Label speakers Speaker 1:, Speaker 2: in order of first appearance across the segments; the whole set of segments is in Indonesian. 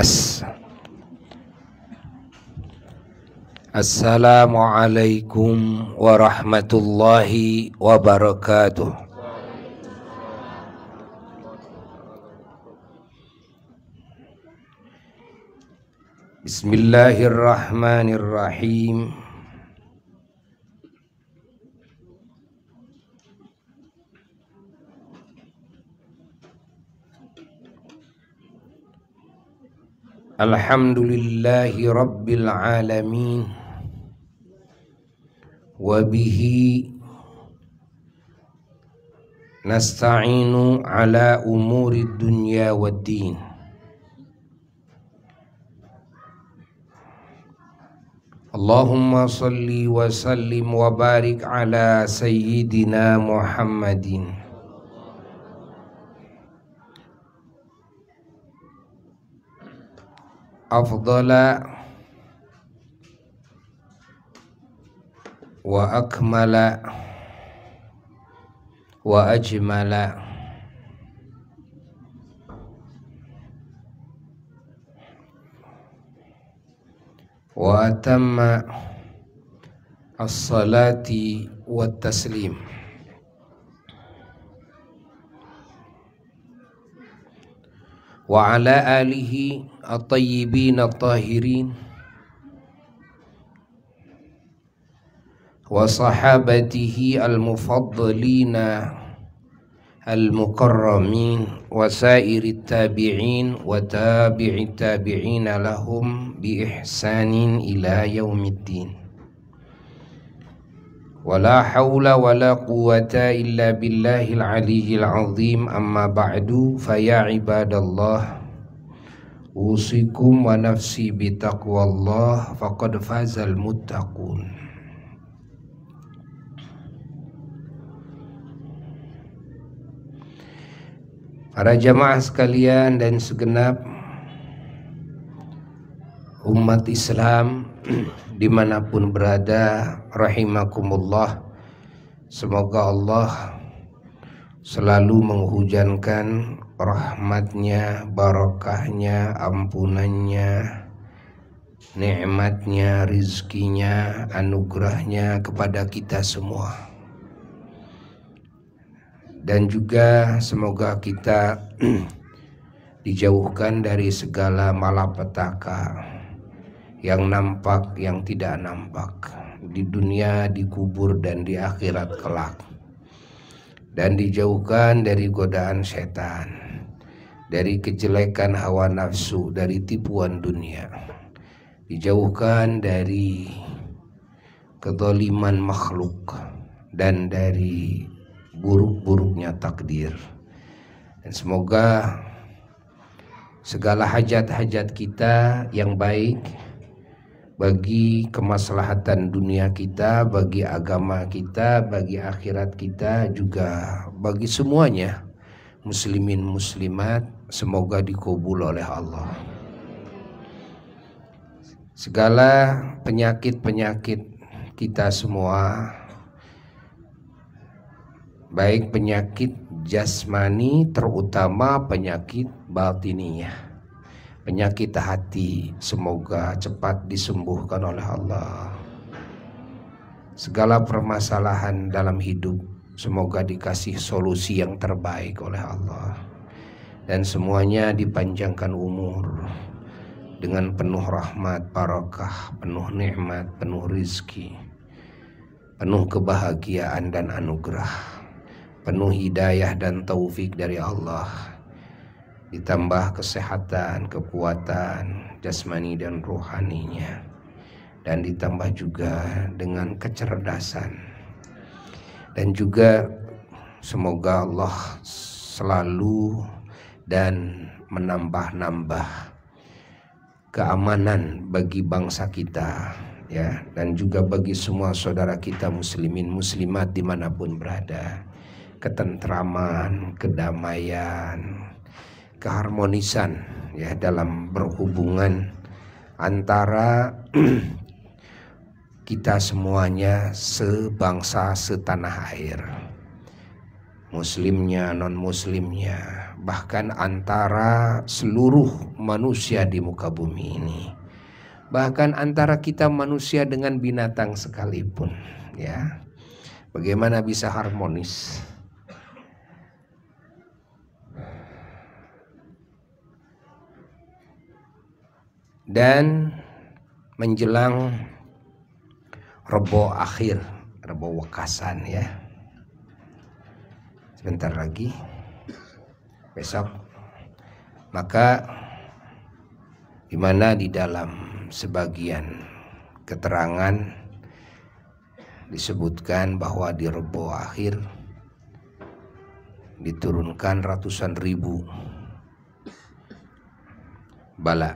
Speaker 1: أس السلام عليكم ورحمة الله وبركاته بسم الله الرحمن الرحيم الحمد لله رب العالمين وبه نستعين على أمور الدنيا والدين اللهم صل وسلم وبارك على سيدنا محمد أفضل وأكمل وأجمل وأتم الصلاة والتسليم وعلى آله الطيبين الطاهرين وصحابته المفضلين المكرمين وسائر التابعين وتابع التابعين لهم بإحسان إلى يوم الدين ولا حول ولا قوة إلا بالله العلي العظيم أما بعد فيا عباد الله أوصيكم ونفسي بتقوى الله فقد فاز المتقون Para jamaah sekalian dan segenap umat Islam dimanapun berada rahimakumullah semoga Allah selalu menghujankan rahmatnya barokahnya ampunannya nikmatnya rizkinya anugerahnya kepada kita semua dan juga semoga kita dijauhkan dari segala malapetaka yang nampak, yang tidak nampak, di dunia, dikubur dan di akhirat kelak, dan dijauhkan dari godaan setan, dari kejelekan hawa nafsu, dari tipuan dunia, dijauhkan dari kedoliman makhluk, dan dari buruk-buruknya takdir. Dan semoga segala hajat-hajat kita yang baik bagi kemaslahatan dunia kita, bagi agama kita, bagi akhirat kita juga bagi semuanya muslimin muslimat semoga dikubul oleh Allah. Segala penyakit-penyakit kita semua baik penyakit jasmani terutama penyakit batiniah penyakit hati semoga cepat disembuhkan oleh Allah. Segala permasalahan dalam hidup semoga dikasih solusi yang terbaik oleh Allah. Dan semuanya dipanjangkan umur dengan penuh rahmat, barokah, penuh nikmat, penuh rizki, penuh kebahagiaan dan anugerah, penuh hidayah dan taufik dari Allah ditambah kesehatan, kekuatan jasmani dan rohaninya, dan ditambah juga dengan kecerdasan, dan juga semoga Allah selalu dan menambah-nambah keamanan bagi bangsa kita ya dan juga bagi semua saudara kita muslimin muslimat dimanapun berada ketentraman kedamaian keharmonisan ya dalam berhubungan antara kita semuanya sebangsa setanah air muslimnya non muslimnya bahkan antara seluruh manusia di muka bumi ini bahkan antara kita manusia dengan binatang sekalipun ya bagaimana bisa harmonis dan menjelang rebo akhir rebo wakasan, ya sebentar lagi besok maka di mana di dalam sebagian keterangan disebutkan bahwa di rebo akhir diturunkan ratusan ribu bala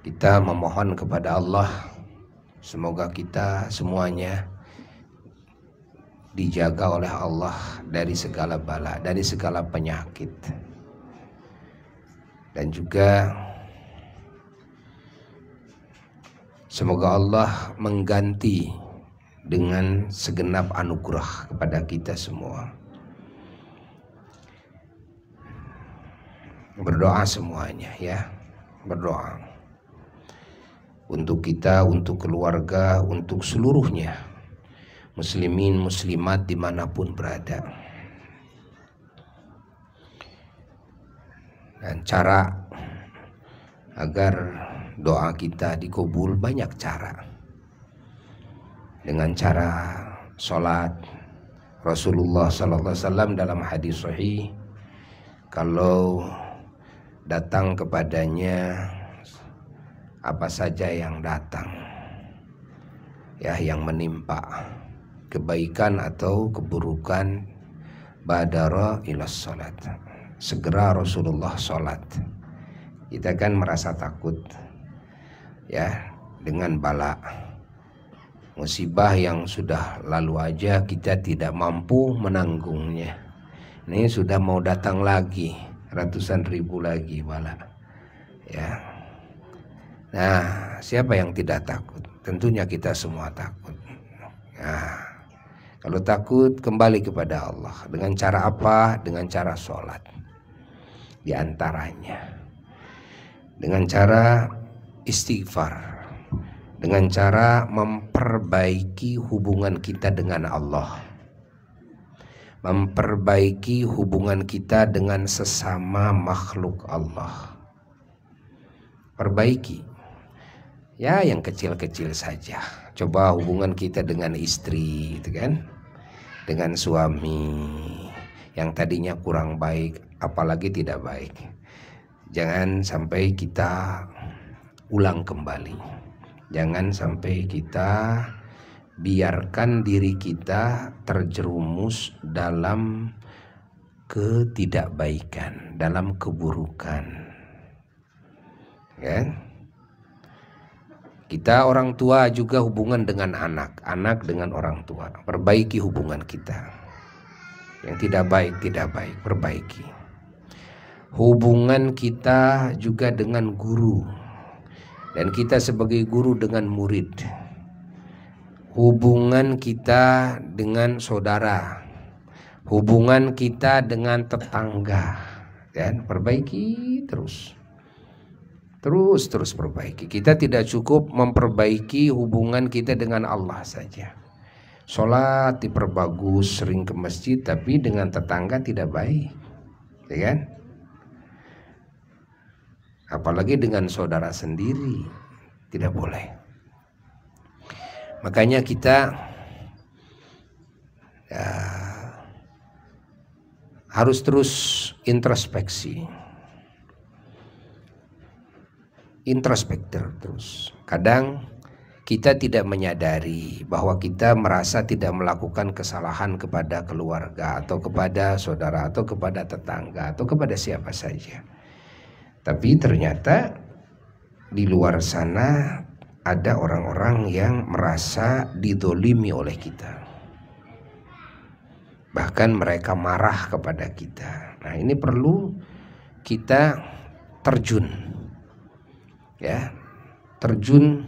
Speaker 1: kita memohon kepada Allah semoga kita semuanya dijaga oleh Allah dari segala bala, dari segala penyakit. Dan juga semoga Allah mengganti dengan segenap anugerah kepada kita semua. Berdoa semuanya ya, berdoa untuk kita, untuk keluarga, untuk seluruhnya. Muslimin, muslimat dimanapun berada. Dan cara agar doa kita dikabul banyak cara. Dengan cara sholat Rasulullah SAW dalam hadis sahih kalau datang kepadanya apa saja yang datang ya yang menimpa kebaikan atau keburukan badara ilas salat segera Rasulullah salat kita kan merasa takut ya dengan bala musibah yang sudah lalu aja kita tidak mampu menanggungnya ini sudah mau datang lagi ratusan ribu lagi bala ya Nah, siapa yang tidak takut? Tentunya kita semua takut. Nah, kalau takut kembali kepada Allah dengan cara apa? Dengan cara sholat. Di antaranya dengan cara istighfar, dengan cara memperbaiki hubungan kita dengan Allah, memperbaiki hubungan kita dengan sesama makhluk Allah. Perbaiki ya yang kecil-kecil saja coba hubungan kita dengan istri gitu kan dengan suami yang tadinya kurang baik apalagi tidak baik jangan sampai kita ulang kembali jangan sampai kita biarkan diri kita terjerumus dalam ketidakbaikan dalam keburukan kan kita orang tua juga hubungan dengan anak, anak dengan orang tua. Perbaiki hubungan kita. Yang tidak baik, tidak baik, perbaiki. Hubungan kita juga dengan guru. Dan kita sebagai guru dengan murid. Hubungan kita dengan saudara. Hubungan kita dengan tetangga. Dan perbaiki terus. Terus terus perbaiki. Kita tidak cukup memperbaiki hubungan kita dengan Allah saja. Sholat diperbagus, sering ke masjid, tapi dengan tetangga tidak baik, ya kan? Apalagi dengan saudara sendiri, tidak boleh. Makanya kita ya, harus terus introspeksi introspektor terus. Kadang kita tidak menyadari bahwa kita merasa tidak melakukan kesalahan kepada keluarga atau kepada saudara atau kepada tetangga atau kepada siapa saja. Tapi ternyata di luar sana ada orang-orang yang merasa didolimi oleh kita. Bahkan mereka marah kepada kita. Nah ini perlu kita terjun ya terjun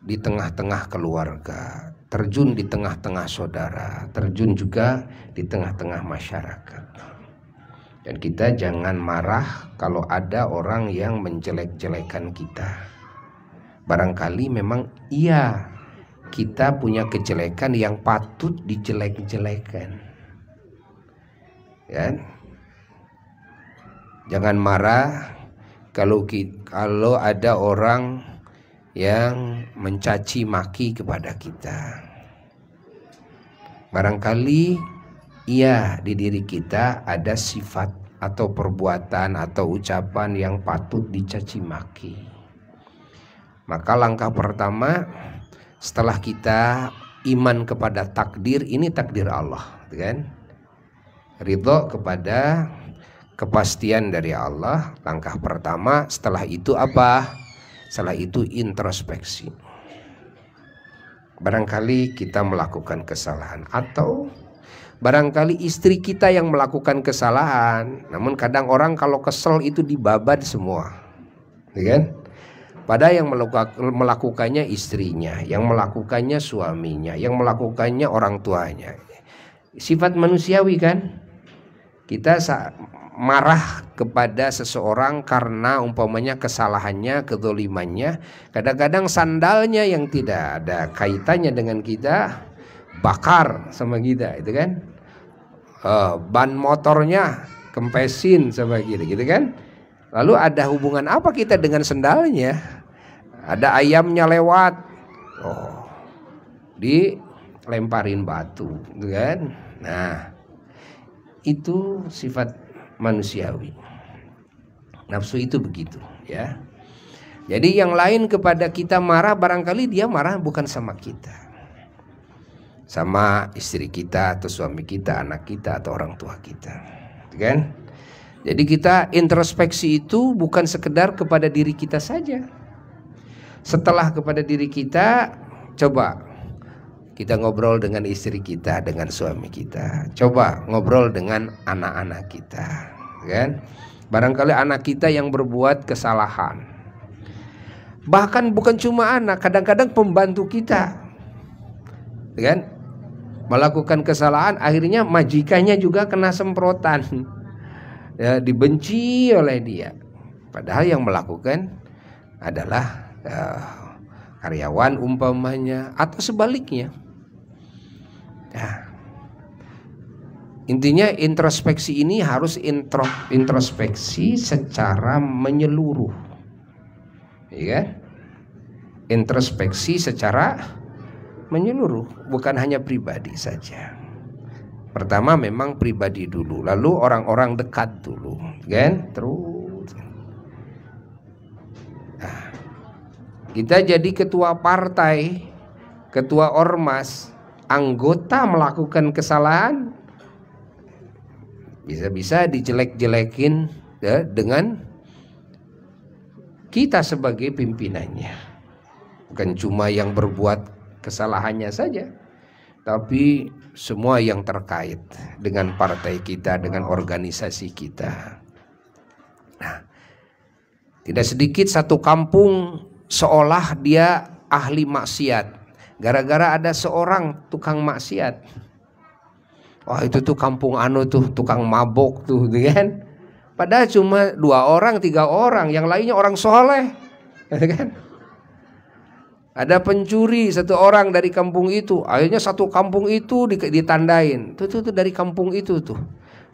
Speaker 1: di tengah-tengah keluarga terjun di tengah-tengah saudara terjun juga di tengah-tengah masyarakat dan kita jangan marah kalau ada orang yang menjelek-jelekan kita barangkali memang iya kita punya kejelekan yang patut dijelek-jelekan ya jangan marah kalau kalau ada orang yang mencaci maki kepada kita. Barangkali iya di diri kita ada sifat atau perbuatan atau ucapan yang patut dicaci maki. Maka langkah pertama setelah kita iman kepada takdir ini takdir Allah, kan? Ridho kepada kepastian dari Allah. Langkah pertama setelah itu apa? Setelah itu introspeksi. Barangkali kita melakukan kesalahan atau barangkali istri kita yang melakukan kesalahan. Namun kadang orang kalau kesel itu dibabat semua. Ya kan? Pada yang melakukannya istrinya, yang melakukannya suaminya, yang melakukannya orang tuanya. Sifat manusiawi kan? Kita marah kepada seseorang karena umpamanya kesalahannya, kedolimannya. Kadang-kadang sandalnya yang tidak ada kaitannya dengan kita bakar sama kita, itu kan? Uh, ban motornya kempesin sama kita, gitu kan? Lalu ada hubungan apa kita dengan sendalnya? Ada ayamnya lewat, oh, dilemparin batu, gitu kan? Nah, itu sifat manusiawi. Nafsu itu begitu, ya. Jadi yang lain kepada kita marah barangkali dia marah bukan sama kita. Sama istri kita atau suami kita, anak kita atau orang tua kita. Gitu kan? Jadi kita introspeksi itu bukan sekedar kepada diri kita saja. Setelah kepada diri kita, coba kita ngobrol dengan istri kita, dengan suami kita. Coba ngobrol dengan anak-anak kita, kan? Barangkali anak kita yang berbuat kesalahan. Bahkan bukan cuma anak, kadang-kadang pembantu kita. Kan? Melakukan kesalahan akhirnya majikannya juga kena semprotan. Ya, dibenci oleh dia. Padahal yang melakukan adalah uh, karyawan umpamanya atau sebaliknya. Nah, intinya introspeksi ini harus intro, introspeksi secara menyeluruh. Ya Introspeksi secara menyeluruh, bukan hanya pribadi saja. Pertama memang pribadi dulu, lalu orang-orang dekat dulu, kan? Terus. Nah, kita jadi ketua partai, ketua ormas, anggota melakukan kesalahan bisa-bisa dijelek-jelekin ya, dengan kita sebagai pimpinannya bukan cuma yang berbuat kesalahannya saja tapi semua yang terkait dengan partai kita dengan organisasi kita nah tidak sedikit satu kampung seolah dia ahli maksiat gara-gara ada seorang tukang maksiat. Wah oh, itu tuh kampung anu tuh tukang mabok tuh, gitu kan? Padahal cuma dua orang, tiga orang, yang lainnya orang soleh, gitu kan? Ada pencuri satu orang dari kampung itu, akhirnya satu kampung itu ditandain, tuh tuh, tuh dari kampung itu tuh,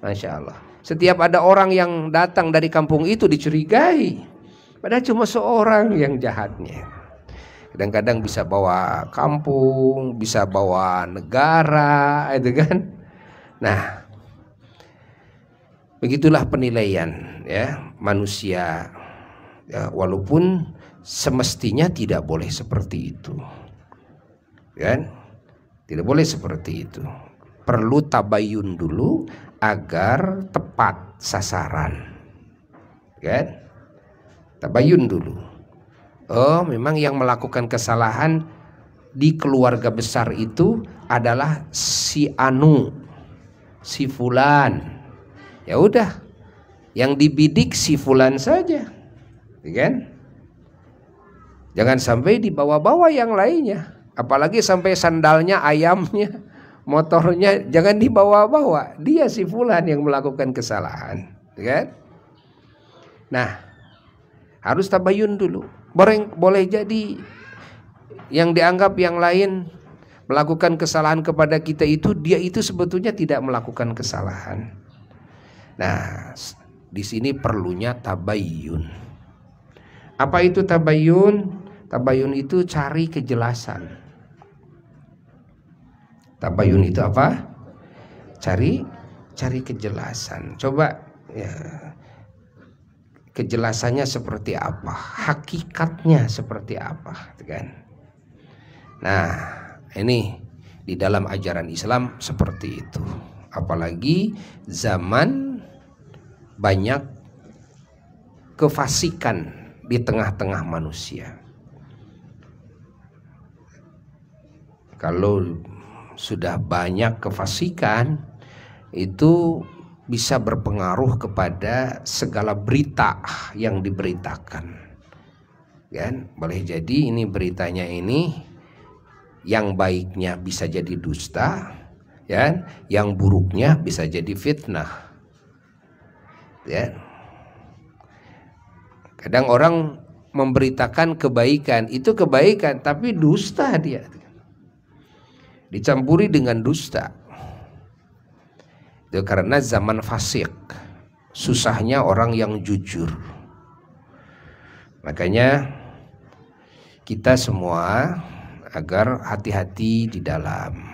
Speaker 1: masya Allah. Setiap ada orang yang datang dari kampung itu dicurigai, padahal cuma seorang yang jahatnya kadang-kadang bisa bawa kampung bisa bawa negara itu kan nah begitulah penilaian ya manusia ya, walaupun semestinya tidak boleh seperti itu kan tidak boleh seperti itu perlu tabayun dulu agar tepat sasaran kan tabayun dulu Oh, memang yang melakukan kesalahan di keluarga besar itu adalah si Anu, si Fulan. Ya udah, yang dibidik si Fulan saja, ya kan? Jangan sampai dibawa-bawa yang lainnya, apalagi sampai sandalnya, ayamnya, motornya, jangan dibawa-bawa. Dia si Fulan yang melakukan kesalahan, ya kan? Nah, harus tabayun dulu. Boleh, boleh jadi yang dianggap yang lain melakukan kesalahan kepada kita itu dia itu sebetulnya tidak melakukan kesalahan. Nah, di sini perlunya tabayyun. Apa itu tabayyun? Tabayyun itu cari kejelasan. Tabayyun itu apa? Cari cari kejelasan. Coba ya kejelasannya seperti apa, hakikatnya seperti apa, gitu kan? Nah, ini di dalam ajaran Islam seperti itu. Apalagi zaman banyak kefasikan di tengah-tengah manusia. Kalau sudah banyak kefasikan itu bisa berpengaruh kepada segala berita yang diberitakan. Kan? Boleh jadi ini beritanya ini yang baiknya bisa jadi dusta, ya, yang buruknya bisa jadi fitnah. Ya. Kadang orang memberitakan kebaikan, itu kebaikan tapi dusta dia. Dicampuri dengan dusta itu karena zaman fasik susahnya orang yang jujur makanya kita semua agar hati-hati di dalam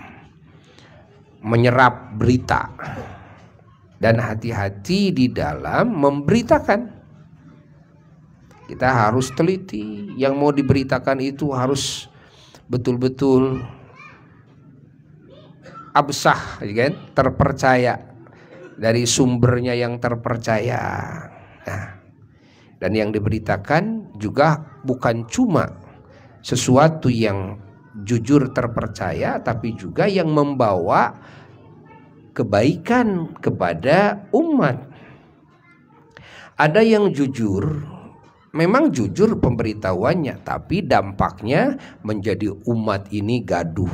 Speaker 1: menyerap berita dan hati-hati di dalam memberitakan kita harus teliti yang mau diberitakan itu harus betul-betul absah ya kan terpercaya dari sumbernya yang terpercaya. Nah, dan yang diberitakan juga bukan cuma sesuatu yang jujur terpercaya tapi juga yang membawa kebaikan kepada umat. Ada yang jujur, memang jujur pemberitahuannya, tapi dampaknya menjadi umat ini gaduh,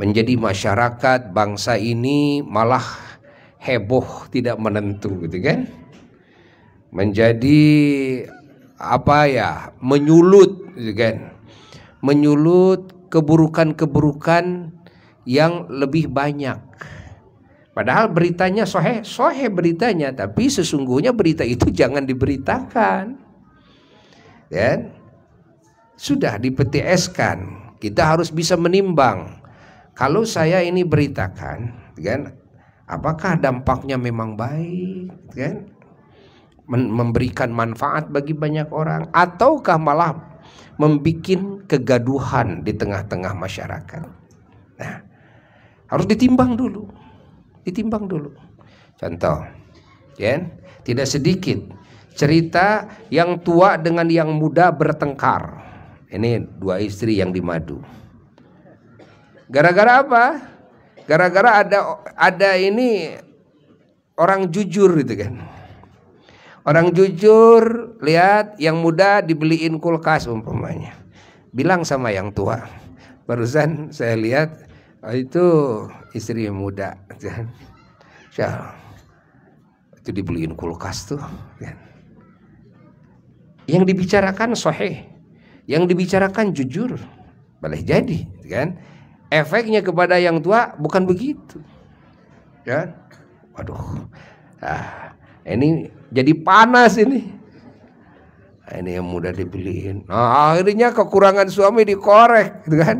Speaker 1: menjadi masyarakat bangsa ini malah heboh, tidak menentu gitu kan. Menjadi apa ya? menyulut gitu kan. Menyulut keburukan-keburukan yang lebih banyak. Padahal beritanya sohe, sohe beritanya, tapi sesungguhnya berita itu jangan diberitakan. Ya, sudah dipetieskan. Kita harus bisa menimbang. Kalau saya ini beritakan, kan apakah dampaknya memang baik kan memberikan manfaat bagi banyak orang ataukah malah membuat kegaduhan di tengah-tengah masyarakat nah harus ditimbang dulu ditimbang dulu contoh kan tidak sedikit cerita yang tua dengan yang muda bertengkar ini dua istri yang dimadu gara-gara apa Gara-gara ada ada ini orang jujur gitu kan. Orang jujur lihat yang muda dibeliin kulkas umpamanya. Bilang sama yang tua. Barusan saya lihat oh, itu istri muda gitu kan. Itu dibeliin kulkas tuh gitu kan. Yang dibicarakan soheh, yang dibicarakan jujur, boleh jadi, gitu kan? efeknya kepada yang tua bukan begitu. Ya. Waduh. Ah, ini jadi panas ini. Ah, ini yang mudah dibeliin. Nah, akhirnya kekurangan suami dikorek, gitu kan?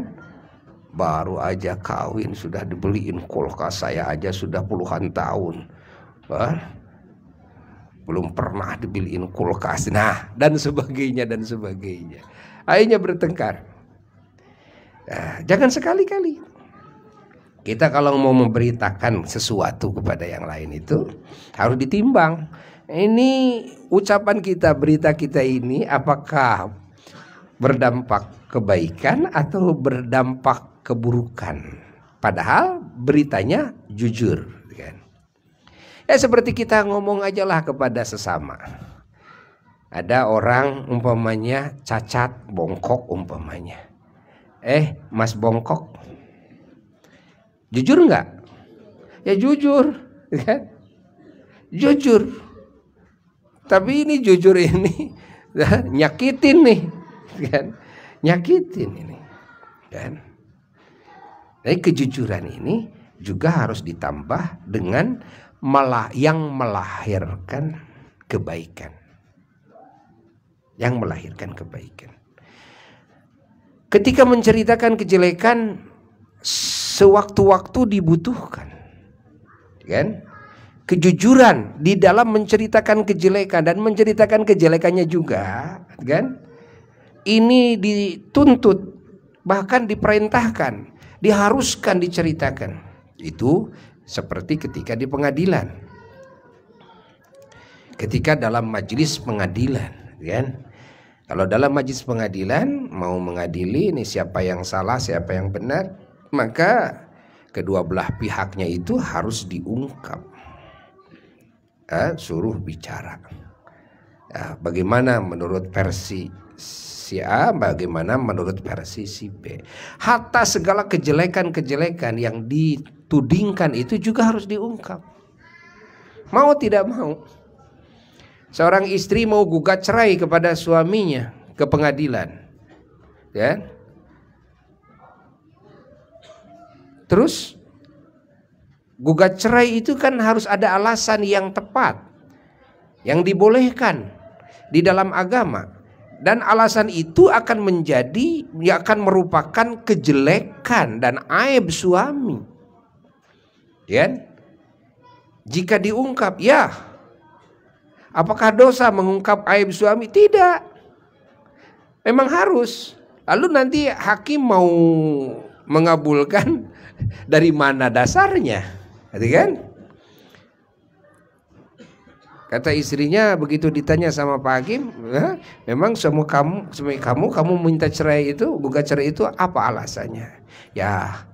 Speaker 1: Baru aja kawin sudah dibeliin kulkas saya aja sudah puluhan tahun. Wah, Belum pernah dibeliin kulkas. Nah, dan sebagainya dan sebagainya. Akhirnya bertengkar. Nah, jangan sekali-kali. Kita kalau mau memberitakan sesuatu kepada yang lain itu harus ditimbang. Ini ucapan kita, berita kita ini apakah berdampak kebaikan atau berdampak keburukan? Padahal beritanya jujur. Kan? Ya seperti kita ngomong aja lah kepada sesama. Ada orang umpamanya cacat, bongkok umpamanya eh mas bongkok jujur enggak? ya jujur ya kan jujur tapi ini jujur ini ya, nyakitin nih ya kan nyakitin ini kan jadi kejujuran ini juga harus ditambah dengan malah yang melahirkan kebaikan yang melahirkan kebaikan Ketika menceritakan kejelekan sewaktu-waktu dibutuhkan. Kan? Kejujuran di dalam menceritakan kejelekan dan menceritakan kejelekannya juga, kan? Ini dituntut bahkan diperintahkan, diharuskan diceritakan. Itu seperti ketika di pengadilan. Ketika dalam majelis pengadilan, kan? Kalau dalam majlis pengadilan mau mengadili ini siapa yang salah, siapa yang benar, maka kedua belah pihaknya itu harus diungkap. Eh, suruh bicara. Eh, bagaimana menurut versi si A, bagaimana menurut versi si B. Hatta segala kejelekan-kejelekan yang ditudingkan itu juga harus diungkap. Mau tidak mau, Seorang istri mau gugat cerai kepada suaminya ke pengadilan. Ya. Terus gugat cerai itu kan harus ada alasan yang tepat yang dibolehkan di dalam agama dan alasan itu akan menjadi akan merupakan kejelekan dan aib suami. Ya. Jika diungkap, ya Apakah dosa mengungkap aib suami? Tidak. Memang harus. Lalu nanti hakim mau mengabulkan dari mana dasarnya? Gitu kan? Kata istrinya begitu ditanya sama Pak Hakim, memang semua kamu, semua kamu, kamu minta cerai itu, gugat cerai itu apa alasannya? Ya,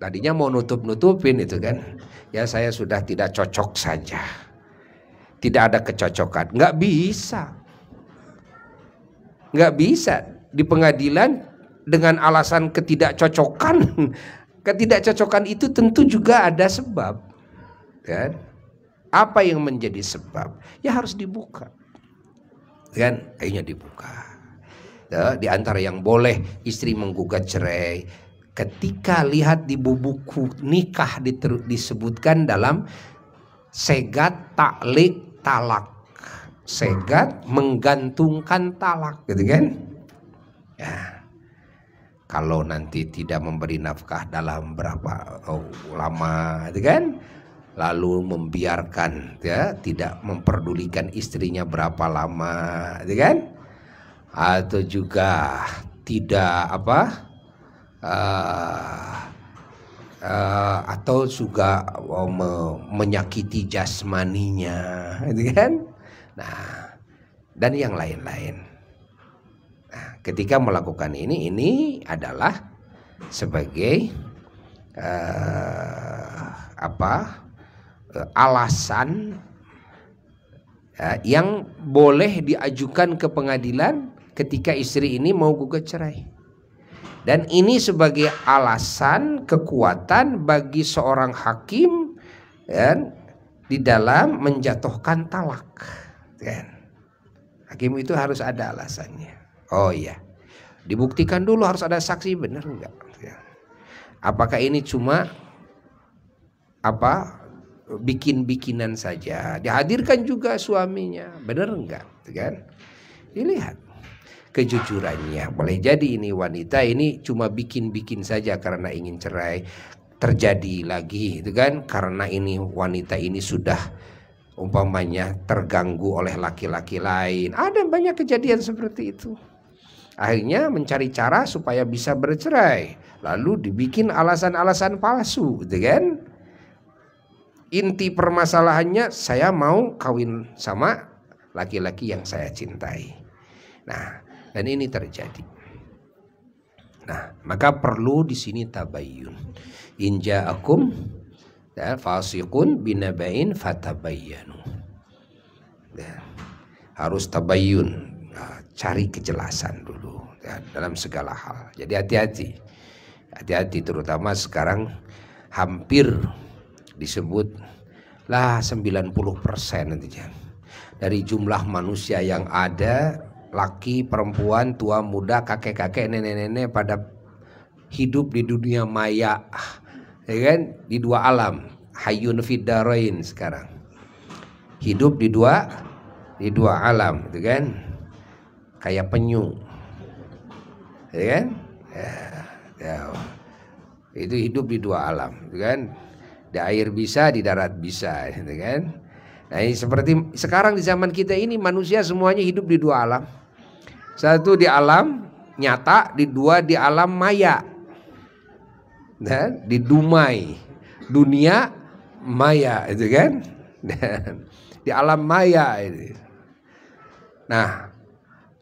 Speaker 1: tadinya mau nutup nutupin itu kan. Ya saya sudah tidak cocok saja tidak ada kecocokan nggak bisa nggak bisa di pengadilan dengan alasan ketidakcocokan ketidakcocokan itu tentu juga ada sebab kan apa yang menjadi sebab ya harus dibuka kan akhirnya dibuka ya, di antara yang boleh istri menggugat cerai ketika lihat di buku nikah disebutkan dalam segat taklik talak segat menggantungkan talak gitu kan ya kalau nanti tidak memberi nafkah dalam berapa oh, lama gitu kan lalu membiarkan ya tidak memperdulikan istrinya berapa lama gitu kan atau juga tidak apa uh, uh, atau juga uh, me menyakiti jasmaninya, gitu kan? Nah, dan yang lain-lain. Nah, ketika melakukan ini, ini adalah sebagai uh, apa uh, alasan uh, yang boleh diajukan ke pengadilan ketika istri ini mau gugat cerai. Dan ini sebagai alasan kekuatan bagi seorang hakim ya, di dalam menjatuhkan talak. Kan? Hakim itu harus ada alasannya. Oh iya, dibuktikan dulu harus ada saksi benar enggak? Ya. Apakah ini cuma apa bikin-bikinan saja? Dihadirkan juga suaminya, benar enggak? Ya. Kan? Dilihat kejujurannya. Boleh jadi ini wanita ini cuma bikin-bikin saja karena ingin cerai terjadi lagi itu kan karena ini wanita ini sudah umpamanya terganggu oleh laki-laki lain. Ada banyak kejadian seperti itu. Akhirnya mencari cara supaya bisa bercerai. Lalu dibikin alasan-alasan palsu, gitu kan? Inti permasalahannya saya mau kawin sama laki-laki yang saya cintai. Nah, dan ini terjadi. Nah, maka perlu di sini tabayyun. Inja akum ya, fasikun binabain fatabayyanu. Dan ya, harus tabayyun, ya, cari kejelasan dulu ya, dalam segala hal. Jadi hati-hati. Hati-hati terutama sekarang hampir disebut lah 90% nantinya dari jumlah manusia yang ada laki, perempuan, tua, muda, kakek-kakek, nenek-nenek pada hidup di dunia maya, ya kan? Di dua alam, hayun fidaroin sekarang. Hidup di dua di dua alam, gitu kan? Kayak penyu, ya kan? Ya, ya. Itu hidup di dua alam, gitu kan? Di air bisa, di darat bisa, gitu kan? Nah, ini seperti sekarang di zaman kita ini manusia semuanya hidup di dua alam. Satu di alam nyata, di dua di alam maya. Dan nah, di dumai, dunia maya itu kan. Dan nah, di alam maya ini. Nah,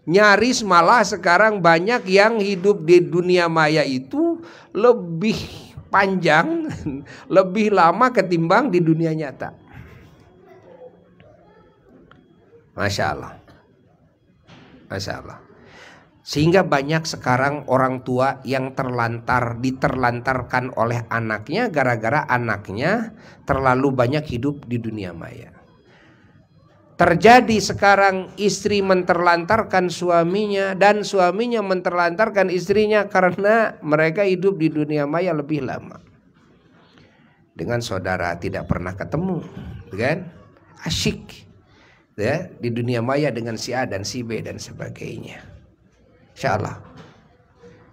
Speaker 1: nyaris malah sekarang banyak yang hidup di dunia maya itu lebih panjang, lebih lama ketimbang di dunia nyata. Masya Allah. Masya Allah. Sehingga banyak sekarang orang tua yang terlantar, diterlantarkan oleh anaknya gara-gara anaknya terlalu banyak hidup di dunia maya. Terjadi sekarang istri menterlantarkan suaminya dan suaminya menterlantarkan istrinya karena mereka hidup di dunia maya lebih lama. Dengan saudara tidak pernah ketemu, kan? Asyik ya di dunia maya dengan si A dan si B dan sebagainya. Insya Allah.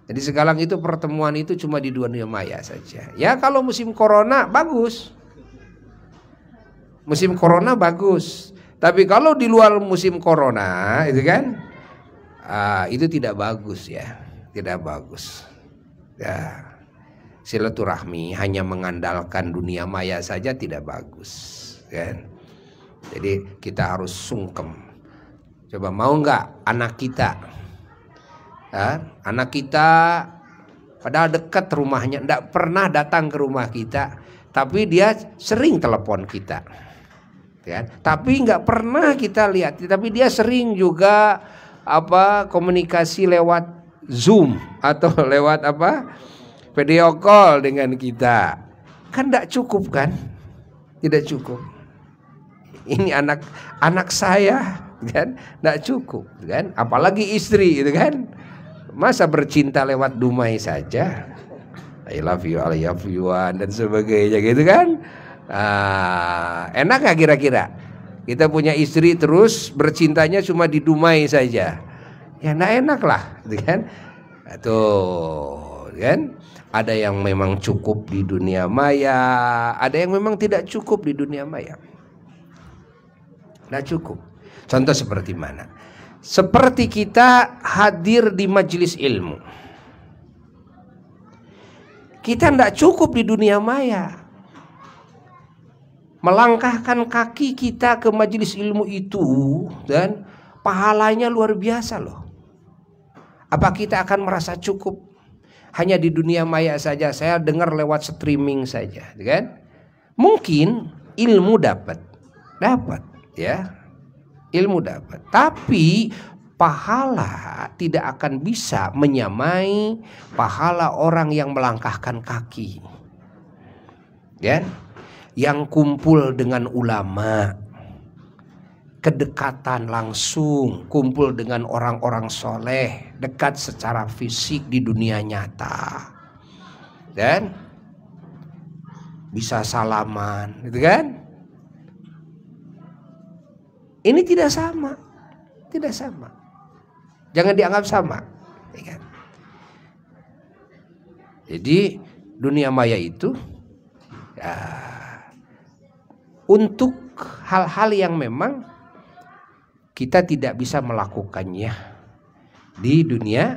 Speaker 1: Jadi sekarang itu pertemuan itu cuma di dunia maya saja. Ya kalau musim corona bagus. Musim corona bagus. Tapi kalau di luar musim corona itu kan uh, itu tidak bagus ya. Tidak bagus. Ya. Silaturahmi hanya mengandalkan dunia maya saja tidak bagus kan. Jadi kita harus sungkem. Coba mau nggak anak kita? Eh, anak kita padahal dekat rumahnya, nggak pernah datang ke rumah kita, tapi dia sering telepon kita. Ya, tapi nggak pernah kita lihat, tapi dia sering juga apa komunikasi lewat Zoom atau lewat apa video call dengan kita. Kan tidak cukup kan? Tidak cukup ini anak anak saya kan tidak cukup kan apalagi istri gitu kan masa bercinta lewat dumai saja I love you I love you one, dan sebagainya gitu kan ah, enak nggak kira-kira kita punya istri terus bercintanya cuma di dumai saja ya enak enak lah gitu kan nah, tuh kan ada yang memang cukup di dunia maya ada yang memang tidak cukup di dunia maya tidak cukup. Contoh seperti mana? Seperti kita hadir di majelis ilmu. Kita tidak cukup di dunia maya. Melangkahkan kaki kita ke majelis ilmu itu dan pahalanya luar biasa loh. Apa kita akan merasa cukup hanya di dunia maya saja? Saya dengar lewat streaming saja, kan? Mungkin ilmu dapat, dapat ya ilmu dapat tapi pahala tidak akan bisa menyamai pahala orang yang melangkahkan kaki ya yang kumpul dengan ulama kedekatan langsung kumpul dengan orang-orang soleh dekat secara fisik di dunia nyata dan bisa salaman gitu kan ini tidak sama. Tidak sama. Jangan dianggap sama. Ya kan? Jadi dunia maya itu ya, untuk hal-hal yang memang kita tidak bisa melakukannya di dunia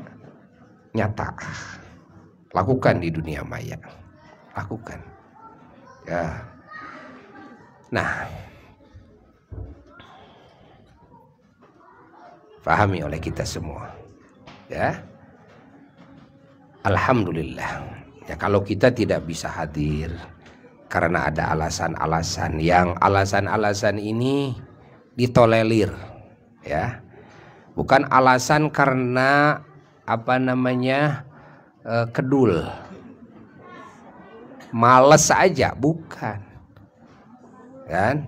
Speaker 1: nyata. Lakukan di dunia maya. Lakukan. Ya. Nah, dipahami oleh kita semua. Ya. Alhamdulillah. Ya kalau kita tidak bisa hadir karena ada alasan-alasan yang alasan-alasan ini ditolelir ya. Bukan alasan karena apa namanya? E, kedul. Males saja bukan. Kan?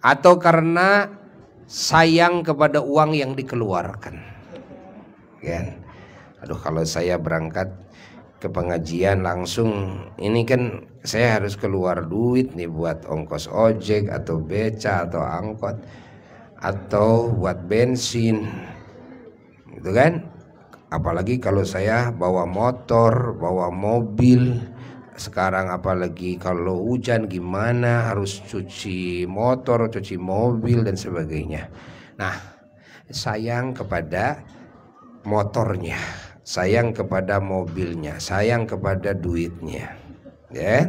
Speaker 1: Atau karena sayang kepada uang yang dikeluarkan. Kan? Aduh kalau saya berangkat ke pengajian langsung ini kan saya harus keluar duit nih buat ongkos ojek atau beca atau angkot atau buat bensin gitu kan apalagi kalau saya bawa motor bawa mobil sekarang apalagi kalau hujan gimana harus cuci motor, cuci mobil dan sebagainya. Nah, sayang kepada motornya, sayang kepada mobilnya, sayang kepada duitnya. Ya.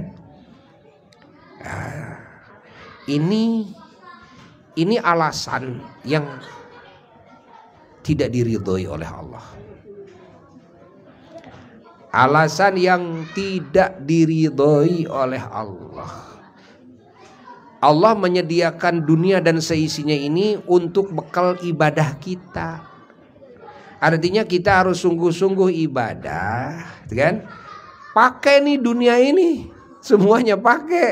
Speaker 1: Nah, ini ini alasan yang tidak diridhoi oleh Allah alasan yang tidak diridhoi oleh Allah. Allah menyediakan dunia dan seisinya ini untuk bekal ibadah kita. Artinya kita harus sungguh-sungguh ibadah, gitu kan? Pakai nih dunia ini, semuanya pakai,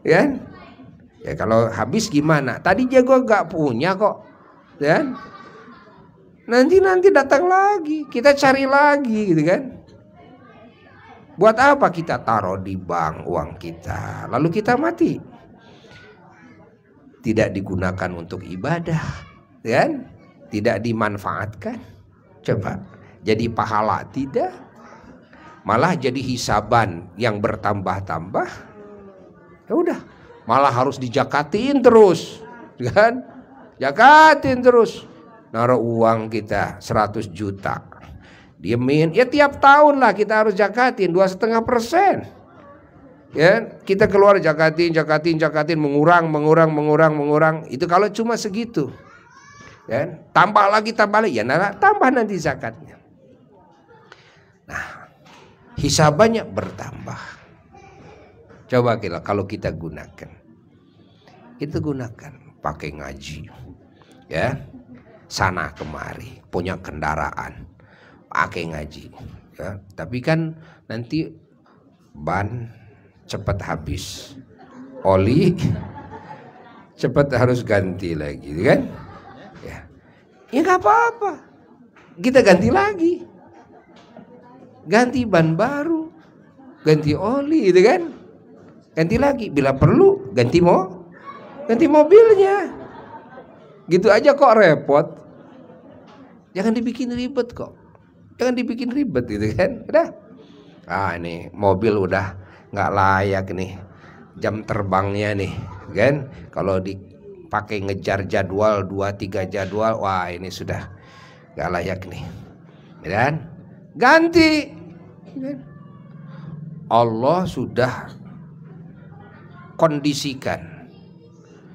Speaker 1: gitu kan? Ya kalau habis gimana? Tadi jago gak punya kok, gitu kan? Nanti nanti datang lagi, kita cari lagi, gitu kan? Buat apa kita taruh di bank uang kita? Lalu kita mati. Tidak digunakan untuk ibadah, ya kan? Tidak dimanfaatkan. Coba. Jadi pahala tidak. Malah jadi hisaban yang bertambah-tambah. Ya udah, malah harus dijakatin terus, ya kan? Jakatin terus. Naruh uang kita 100 juta diemin. Ya tiap tahun lah kita harus jakatin dua setengah persen. Ya, kita keluar jakatin, jakatin, jakatin, mengurang, mengurang, mengurang, mengurang. Itu kalau cuma segitu. Ya, tambah lagi, tambah lagi. Ya, nara nah, tambah nanti zakatnya. Nah, hisabannya bertambah. Coba kita kalau kita gunakan. Itu gunakan pakai ngaji. Ya. Sana kemari, punya kendaraan pakai ngaji ya tapi kan nanti ban cepat habis oli cepat harus ganti lagi ya kan ya ya nggak apa-apa kita ganti lagi ganti ban baru ganti oli itu kan ganti lagi bila perlu ganti mo ganti mobilnya gitu aja kok repot jangan dibikin ribet kok jangan dibikin ribet gitu kan udah ah ini mobil udah nggak layak nih jam terbangnya nih kan kalau dipakai ngejar jadwal dua tiga jadwal wah ini sudah nggak layak nih dan ya ganti ya kan? Allah sudah kondisikan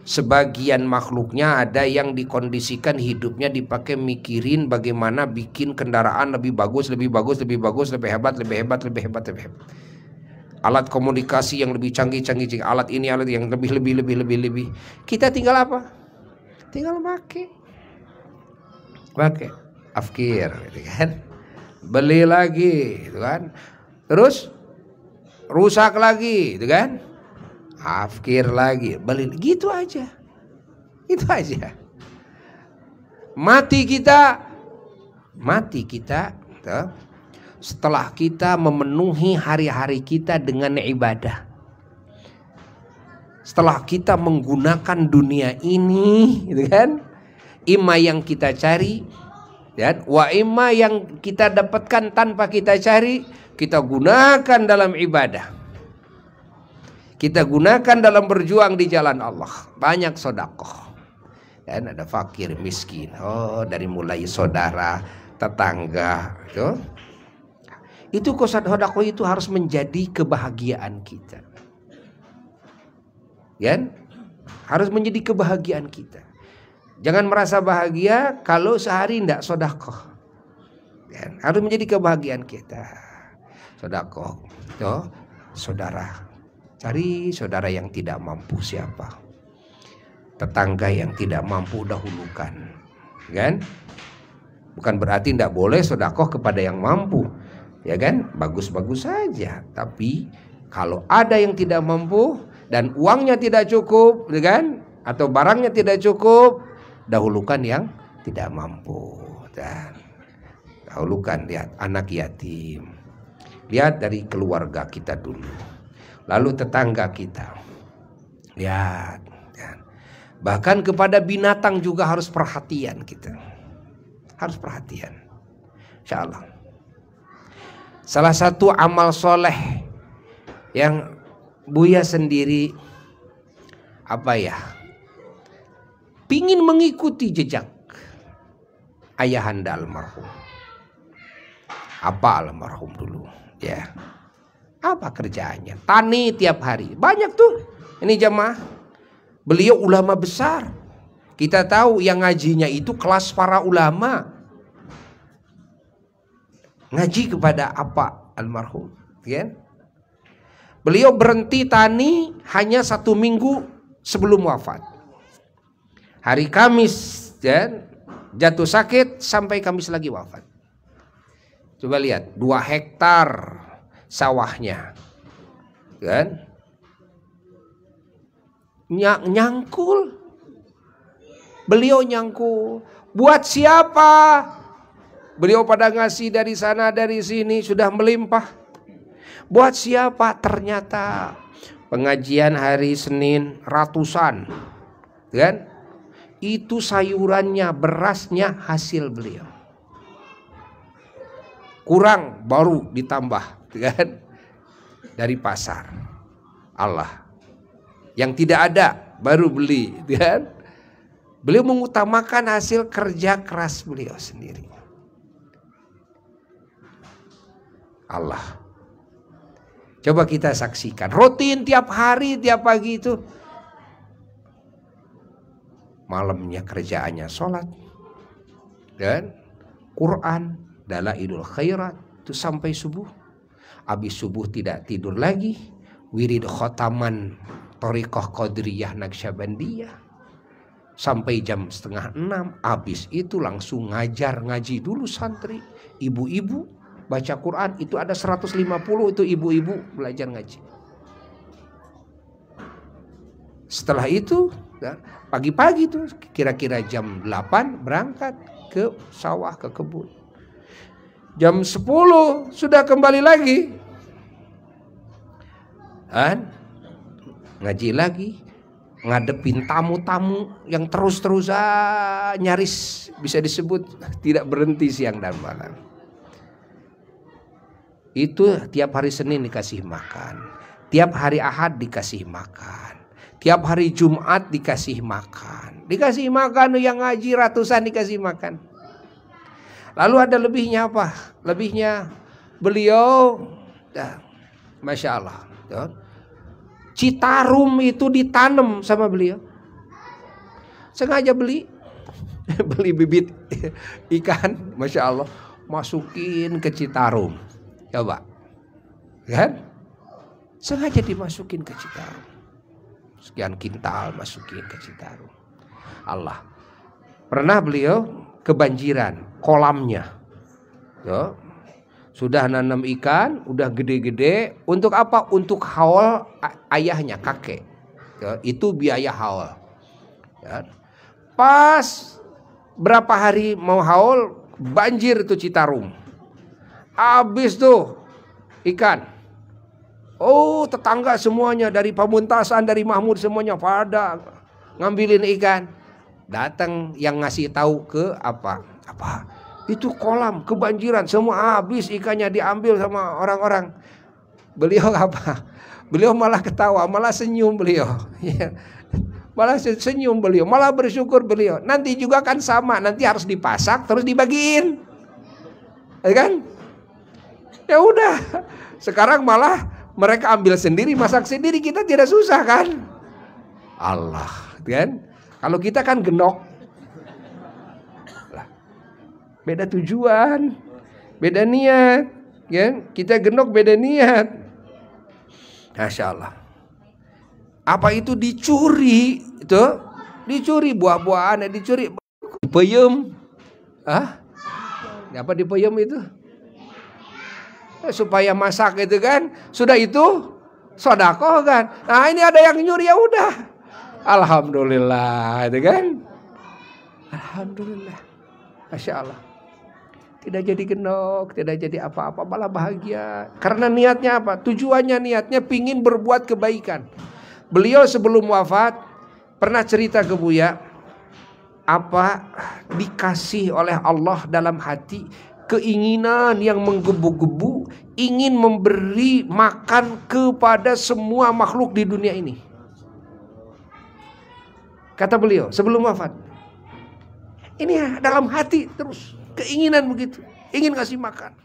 Speaker 1: sebagian makhluknya ada yang dikondisikan hidupnya dipakai mikirin bagaimana bikin kendaraan lebih bagus, lebih bagus, lebih bagus, lebih hebat, lebih hebat, lebih hebat, lebih hebat. Alat komunikasi yang lebih canggih-canggih, canggih alat ini, alat yang lebih, lebih, lebih, lebih, lebih. Kita tinggal apa? Tinggal pakai, pakai, afkir, gitu kan? Beli lagi, gitu kan? Terus rusak lagi, gitu kan? afkir lagi beli gitu aja itu aja mati kita mati kita tuh, setelah kita memenuhi hari-hari kita dengan ibadah setelah kita menggunakan dunia ini gitu kan ima yang kita cari dan ya. wa ima yang kita dapatkan tanpa kita cari kita gunakan dalam ibadah kita gunakan dalam berjuang di jalan Allah. Banyak sodakoh. Dan ada fakir miskin. Oh, dari mulai saudara, tetangga. itu Itu kosat hodako itu harus menjadi kebahagiaan kita. ya? Harus menjadi kebahagiaan kita. Jangan merasa bahagia kalau sehari tidak sodakoh. Kan? Harus menjadi kebahagiaan kita. Sodakoh. itu saudara Cari saudara yang tidak mampu siapa. Tetangga yang tidak mampu dahulukan. Kan? Bukan berarti tidak boleh sodakoh kepada yang mampu. Ya kan? Bagus-bagus saja. Tapi kalau ada yang tidak mampu dan uangnya tidak cukup, ya kan? Atau barangnya tidak cukup, dahulukan yang tidak mampu. Dan dahulukan lihat anak yatim. Lihat dari keluarga kita dulu lalu tetangga kita. Lihat, kan. bahkan kepada binatang juga harus perhatian kita, harus perhatian. Insya Allah. Salah satu amal soleh yang Buya sendiri apa ya? Pingin mengikuti jejak ayahanda almarhum. Apa almarhum dulu, ya apa kerjanya Tani tiap hari. Banyak tuh. Ini jemaah. Beliau ulama besar. Kita tahu yang ngajinya itu kelas para ulama. Ngaji kepada apa almarhum? Ya? Kan? Beliau berhenti tani hanya satu minggu sebelum wafat. Hari Kamis ya, kan? jatuh sakit sampai Kamis lagi wafat. Coba lihat, dua hektar sawahnya kan Ny nyangkul beliau nyangkul buat siapa beliau pada ngasih dari sana dari sini sudah melimpah buat siapa ternyata pengajian hari Senin ratusan kan itu sayurannya berasnya hasil beliau kurang baru ditambah Gitu kan dari pasar Allah yang tidak ada baru beli gitu kan beliau mengutamakan hasil kerja keras beliau sendiri Allah coba kita saksikan rutin tiap hari tiap pagi itu malamnya kerjaannya sholat dan Quran dalam idul khairat itu sampai subuh Abis subuh tidak tidur lagi. Wirid khotaman Torikoh Qadiriyah naksyabandiyah Sampai jam setengah enam. Abis itu langsung ngajar ngaji dulu santri. Ibu-ibu baca Quran. Itu ada 150 itu ibu-ibu belajar ngaji. Setelah itu ya, pagi-pagi itu kira-kira jam delapan berangkat ke sawah ke kebun Jam 10 sudah kembali lagi. Han? Ngaji lagi. Ngadepin tamu-tamu yang terus-terusan ah, nyaris bisa disebut tidak berhenti siang dan malam. Itu tiap hari Senin dikasih makan. Tiap hari Ahad dikasih makan. Tiap hari Jumat dikasih makan. Dikasih makan yang ngaji ratusan dikasih makan. Lalu ada lebihnya apa? Lebihnya beliau, ya, masya Allah. Ya. Citarum itu ditanam sama beliau. Sengaja beli, beli bibit ikan, masya Allah, masukin ke Citarum. Coba, kan? Sengaja dimasukin ke Citarum. Sekian kintal masukin ke Citarum. Allah. Pernah beliau kebanjiran kolamnya. Ya. Sudah nanam ikan, udah gede-gede. Untuk apa? Untuk haul ayahnya, kakek. Ya, itu biaya haul. Ya. Pas berapa hari mau haul, banjir itu Citarum. abis tuh ikan. Oh, tetangga semuanya dari Pamuntasan, dari Mahmud semuanya pada ngambilin ikan datang yang ngasih tahu ke apa apa itu kolam kebanjiran semua habis ikannya diambil sama orang-orang beliau apa beliau malah ketawa malah senyum beliau ya. malah senyum beliau, malah bersyukur beliau. Nanti juga kan sama, nanti harus dipasak terus dibagiin. Ya kan? Ya udah. Sekarang malah mereka ambil sendiri, masak sendiri, kita tidak susah kan? Allah, kan? Kalau kita kan genok. Lah, beda tujuan, beda niat, ya. Kita genok beda niat. Masya Allah. Apa itu dicuri? Itu dicuri buah-buahan ya, dicuri. peyem. Ah? Apa dipeyem itu? Ya, supaya masak itu kan sudah itu sodako kan nah ini ada yang nyuri ya udah Alhamdulillah, itu kan? Alhamdulillah. Masya Allah. Tidak jadi genok, tidak jadi apa-apa, malah bahagia. Karena niatnya apa? Tujuannya niatnya pingin berbuat kebaikan. Beliau sebelum wafat pernah cerita ke Buya apa dikasih oleh Allah dalam hati keinginan yang menggebu-gebu ingin memberi makan kepada semua makhluk di dunia ini. Kata beliau sebelum wafat. Ini dalam hati terus keinginan begitu, ingin kasih makan.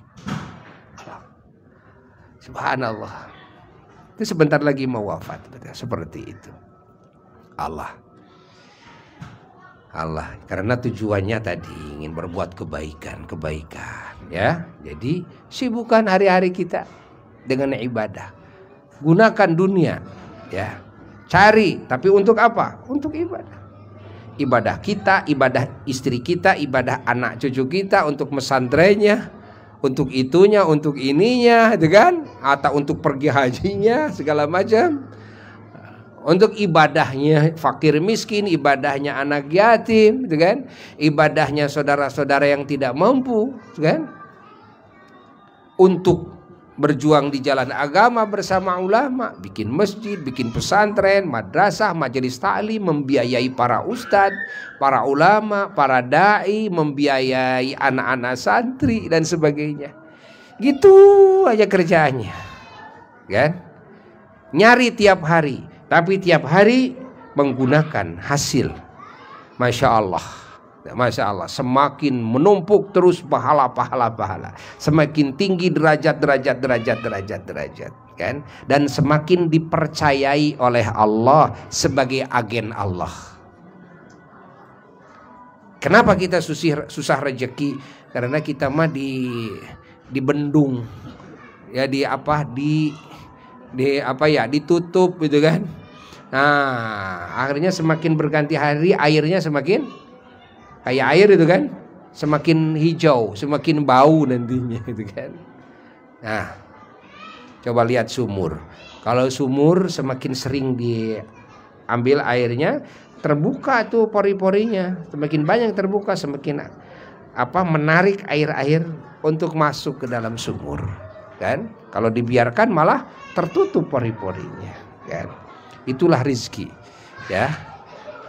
Speaker 1: Subhanallah. Itu sebentar lagi mau wafat seperti itu. Allah. Allah karena tujuannya tadi ingin berbuat kebaikan, kebaikan ya. Jadi sibukkan hari-hari kita dengan ibadah. Gunakan dunia ya Cari, tapi untuk apa? Untuk ibadah. Ibadah kita, ibadah istri kita, ibadah anak cucu kita untuk mesantrenya, untuk itunya, untuk ininya, dengan gitu Atau untuk pergi hajinya, segala macam. Untuk ibadahnya fakir miskin, ibadahnya anak yatim, gitu kan? Ibadahnya saudara-saudara yang tidak mampu, gitu kan? Untuk berjuang di jalan agama bersama ulama, bikin masjid, bikin pesantren, madrasah, majelis taklim, membiayai para ustadz, para ulama, para dai, membiayai anak-anak santri dan sebagainya. Gitu aja kerjanya, Kan? Nyari tiap hari, tapi tiap hari menggunakan hasil. Masya Allah. Masya Allah semakin menumpuk terus pahala pahala pahala semakin tinggi derajat derajat derajat derajat derajat kan dan semakin dipercayai oleh Allah sebagai agen Allah kenapa kita susih, susah rejeki karena kita mah di di bendung ya di apa di di apa ya ditutup gitu kan nah akhirnya semakin berganti hari airnya semakin kayak air itu kan semakin hijau semakin bau nantinya itu kan nah coba lihat sumur kalau sumur semakin sering diambil airnya terbuka tuh pori-porinya semakin banyak terbuka semakin apa menarik air-air untuk masuk ke dalam sumur kan kalau dibiarkan malah tertutup pori-porinya kan itulah rizki ya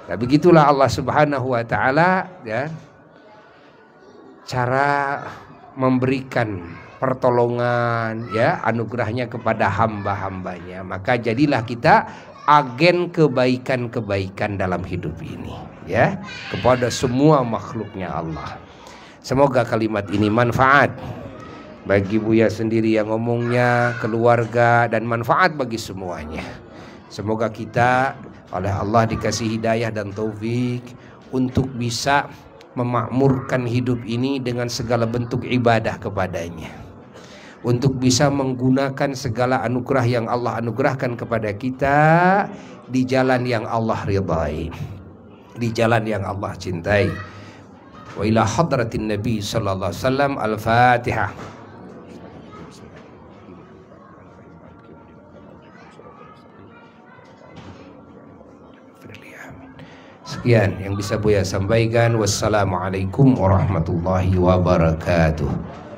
Speaker 1: Nah, begitulah Allah Subhanahu wa taala ya cara memberikan pertolongan ya anugerahnya kepada hamba-hambanya maka jadilah kita agen kebaikan-kebaikan dalam hidup ini ya kepada semua makhluknya Allah semoga kalimat ini manfaat bagi Buya sendiri yang ngomongnya keluarga dan manfaat bagi semuanya semoga kita oleh Allah dikasih hidayah dan taufik untuk bisa memakmurkan hidup ini dengan segala bentuk ibadah kepadanya untuk bisa menggunakan segala anugerah yang Allah anugerahkan kepada kita di jalan yang Allah ridhai di jalan yang Allah cintai wa ila hadratin nabi sallallahu alaihi wasallam al-fatihah Sekian yang bisa Buya sampaikan. Wassalamualaikum warahmatullahi wabarakatuh.